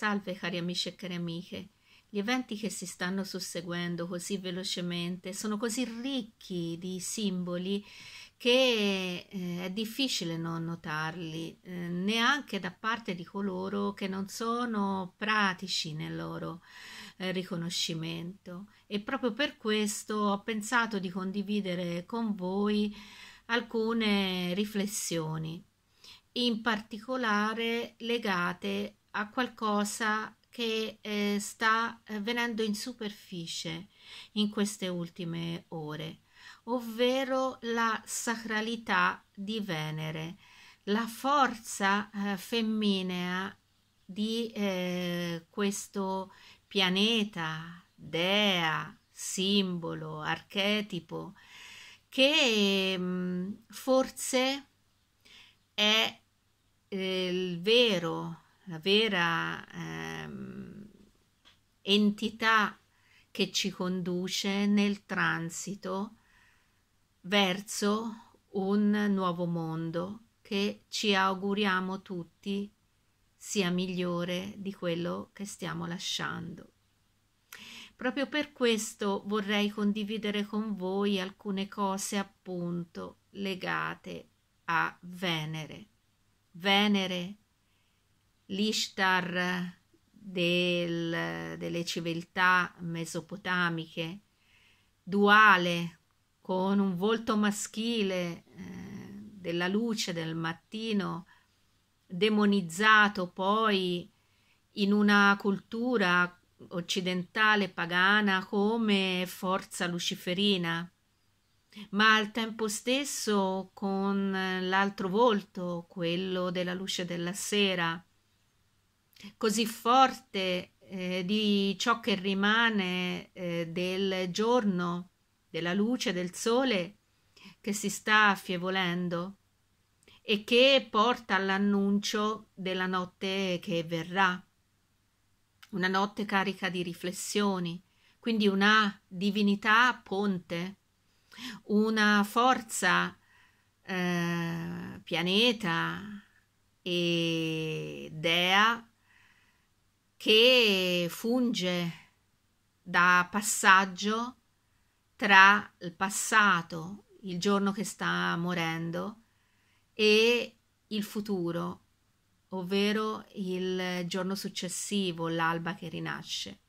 Salve cari amici e cari amiche. Gli eventi che si stanno susseguendo così velocemente sono così ricchi di simboli che eh, è difficile non notarli, eh, neanche da parte di coloro che non sono pratici nel loro eh, riconoscimento. E proprio per questo ho pensato di condividere con voi alcune riflessioni in particolare legate a qualcosa che eh, sta eh, venendo in superficie in queste ultime ore, ovvero la sacralità di Venere, la forza eh, femminea di eh, questo pianeta, dea, simbolo, archetipo, che mh, mm, forse è eh, il vero la vera ehm, entità che ci conduce nel transito verso un nuovo mondo che ci auguriamo tutti sia migliore di quello che stiamo lasciando. Proprio per questo vorrei condividere con voi alcune cose appunto legate a Venere. Venere l'Ishtar del, delle civiltà mesopotamiche, duale, con un volto maschile eh, della luce del mattino, demonizzato poi in una cultura occidentale pagana come forza luciferina, ma al tempo stesso con l'altro volto, quello della luce della sera, così forte eh, di ciò che rimane eh, del giorno, della luce, del sole che si sta affievolendo e che porta all'annuncio della notte che verrà, una notte carica di riflessioni, quindi una divinità ponte, una forza eh, pianeta e dea che funge da passaggio tra il passato, il giorno che sta morendo, e il futuro, ovvero il giorno successivo, l'alba che rinasce.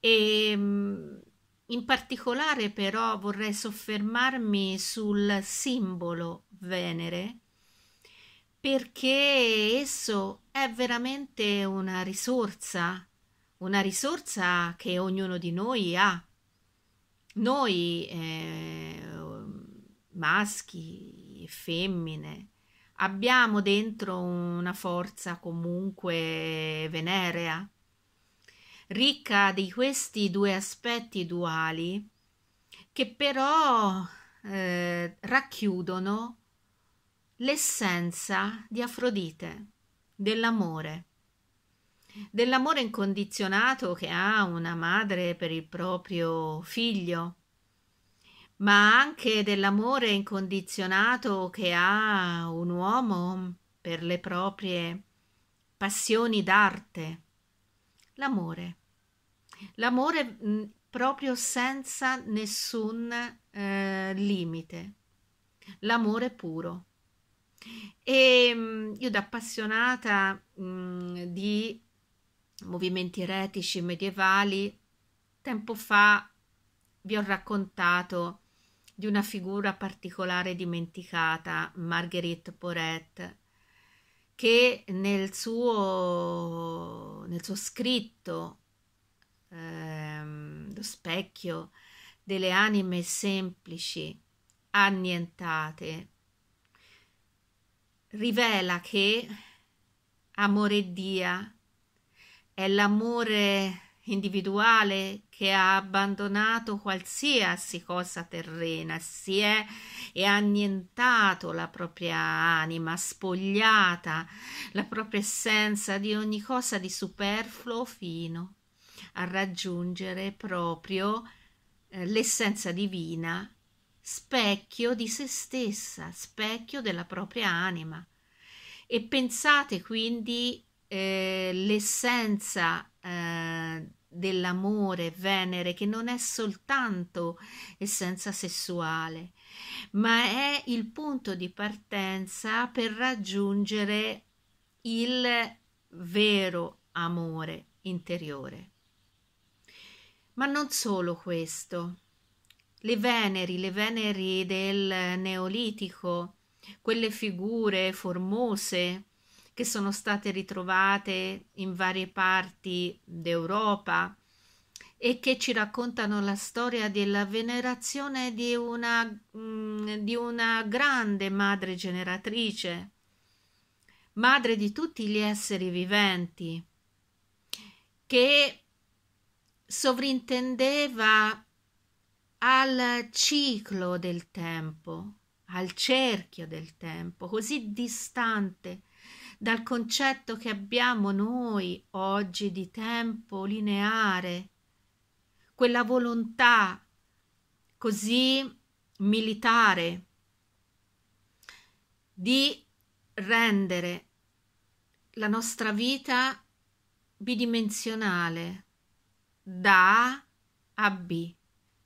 E ehm, in particolare però vorrei soffermarmi sul simbolo Venere perché esso è veramente una risorsa, una risorsa che ognuno di noi ha. Noi eh, maschi, femmine, abbiamo dentro una forza comunque venerea, ricca di questi due aspetti duali che però eh, racchiudono l'essenza di Afrodite, dell'amore, dell'amore incondizionato che ha una madre per il proprio figlio, ma anche dell'amore incondizionato che ha un uomo per le proprie passioni d'arte. L'amore. L'amore proprio senza nessun eh, limite. L'amore puro. E ehm, io da appassionata mh, mhmm, di movimenti eretici medievali, tempo fa vi ho raccontato di una figura particolare dimenticata, Marguerite Poret, che nel suo, nel suo scritto ehm, Lo specchio delle anime semplici, annientate, rivela che amore dia è l'amore individuale che ha abbandonato qualsiasi cosa terrena, si è, è annientato la propria anima, spogliata la propria essenza di ogni cosa di superfluo fino a raggiungere proprio eh, l'essenza divina specchio di se stessa, specchio della propria anima. E pensate quindi eh, l'essenza eh, dell'amore Venere che non è soltanto essenza sessuale, ma è il punto di partenza per raggiungere il vero amore interiore. Ma non solo questo le veneri, le veneri del Neolitico, quelle figure formose che sono state ritrovate in varie parti d'Europa e che ci raccontano la storia della venerazione di una, mm, di una grande madre generatrice, madre di tutti gli esseri viventi, che sovrintendeva al ciclo del tempo, al cerchio del tempo, così distante dal concetto che abbiamo noi oggi di tempo lineare, quella volontà così militare di rendere la nostra vita bidimensionale da A a B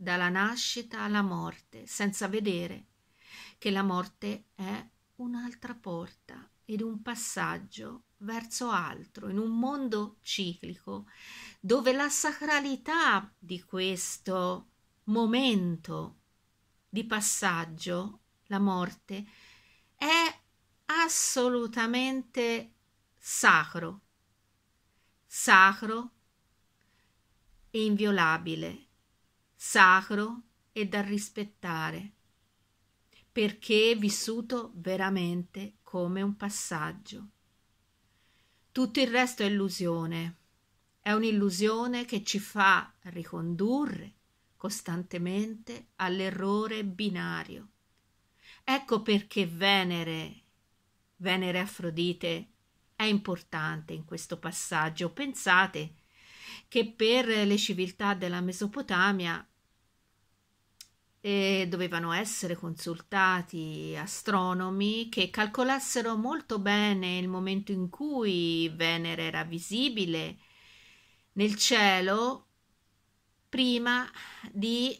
dalla nascita alla morte, senza vedere che la morte è un'altra porta ed un passaggio verso altro, in un mondo ciclico, dove la sacralità di questo momento di passaggio, la morte, è assolutamente sacro, sacro e inviolabile sacro e da rispettare, perché è vissuto veramente come un passaggio. Tutto il resto è illusione, è un'illusione che ci fa ricondurre costantemente all'errore binario. Ecco perché Venere, Venere Afrodite, è importante in questo passaggio. Pensate che per le civiltà della Mesopotamia eh, dovevano essere consultati astronomi che calcolassero molto bene il momento in cui Venere era visibile nel cielo prima di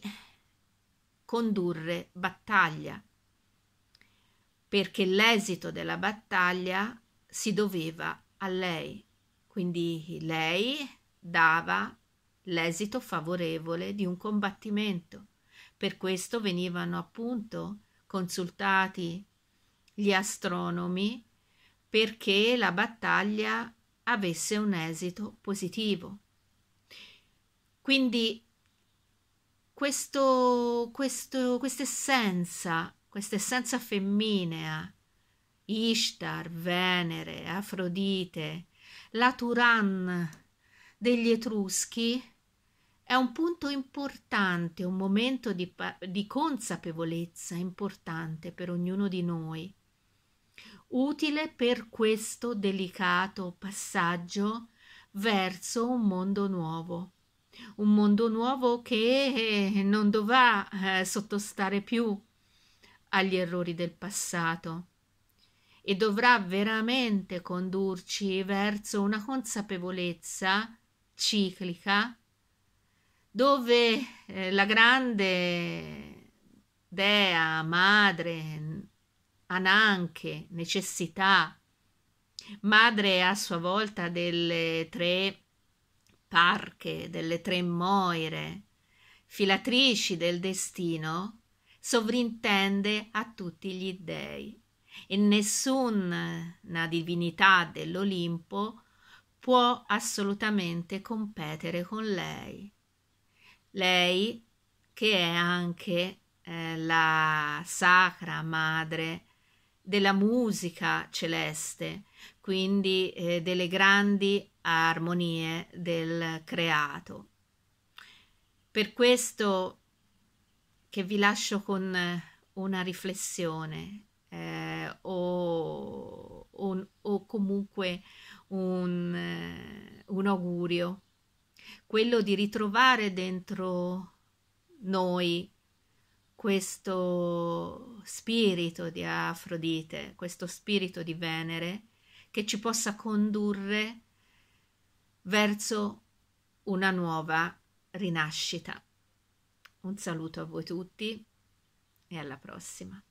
condurre battaglia, perché l'esito della battaglia si doveva a lei. Quindi lei dava l'esito favorevole di un combattimento. Per questo venivano appunto consultati gli astronomi perché la battaglia avesse un esito positivo. Quindi questo, questo, quest'essenza, quest'essenza femminea, Ishtar, Venere, Afrodite, la Turan, degli Etruschi è un punto importante, un momento di, di consapevolezza importante per ognuno di noi, utile per questo delicato passaggio verso un mondo nuovo un mondo nuovo che eh, non dovrà eh, sottostare più agli errori del passato e dovrà veramente condurci verso una consapevolezza ciclica dove eh, la grande dea, madre, ananche, necessità, madre a sua volta delle tre parche, delle tre moire, filatrici del destino, sovrintende a tutti gli dèi e nessuna divinità dell'Olimpo può assolutamente competere con lei. Lei che è anche eh, la sacra madre della musica celeste, quindi eh, delle grandi armonie del creato. Per questo che vi lascio con una riflessione eh, o, o, o comunque un, eh, un augurio, quello di ritrovare dentro noi questo spirito di Afrodite, questo spirito di Venere che ci possa condurre verso una nuova rinascita. Un saluto a voi tutti e alla prossima.